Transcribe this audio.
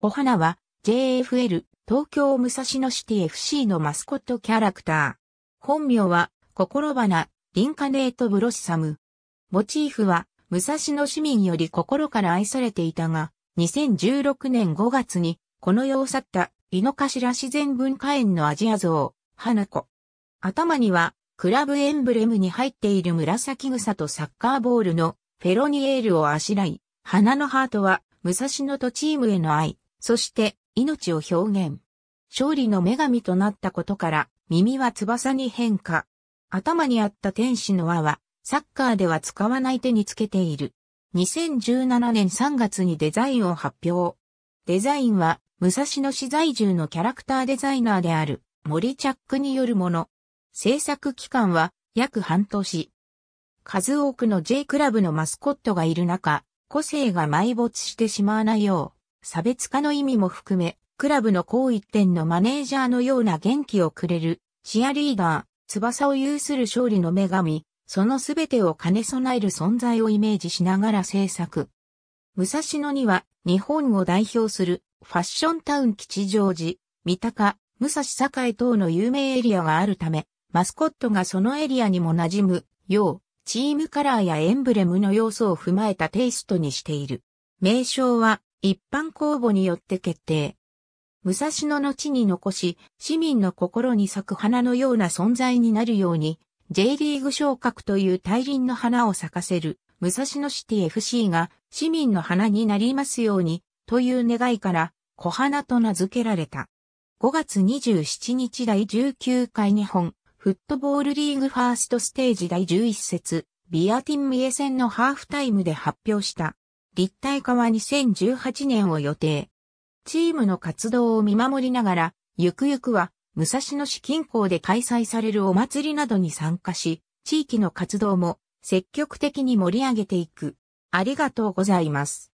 お花は JFL 東京武蔵野シティ FC のマスコットキャラクター。本名は心花リンカネートブロッサム。モチーフは武蔵野市民より心から愛されていたが、2016年5月にこの世を去った井の頭自然文化園のアジア像、花子。頭にはクラブエンブレムに入っている紫草とサッカーボールのフェロニエールをあしらい、花のハートは武蔵野とチームへの愛、そして命を表現。勝利の女神となったことから、耳は翼に変化。頭にあった天使の輪は、サッカーでは使わない手につけている。2017年3月にデザインを発表。デザインは、武蔵野市在住のキャラクターデザイナーである、森チャックによるもの。制作期間は、約半年。数多くの J クラブのマスコットがいる中、個性が埋没してしまわないよう、差別化の意味も含め、クラブの高一点のマネージャーのような元気をくれる、チアリーダー、翼を有する勝利の女神、そのすべてを兼ね備える存在をイメージしながら制作。武蔵野には、日本を代表する、ファッションタウン吉祥寺、三鷹、武蔵境等の有名エリアがあるため、マスコットがそのエリアにも馴染む、よう、チームカラーやエンブレムの要素を踏まえたテイストにしている。名称は、一般公募によって決定。武蔵野の地に残し、市民の心に咲く花のような存在になるように、J リーグ昇格という大輪の花を咲かせる、武蔵野シティ FC が市民の花になりますように、という願いから、小花と名付けられた。5月27日第19回日本、フットボールリーグファーストステージ第11節、ビアティンミエ戦のハーフタイムで発表した立体化は2018年を予定。チームの活動を見守りながら、ゆくゆくは、武蔵野市近郊で開催されるお祭りなどに参加し、地域の活動も積極的に盛り上げていく。ありがとうございます。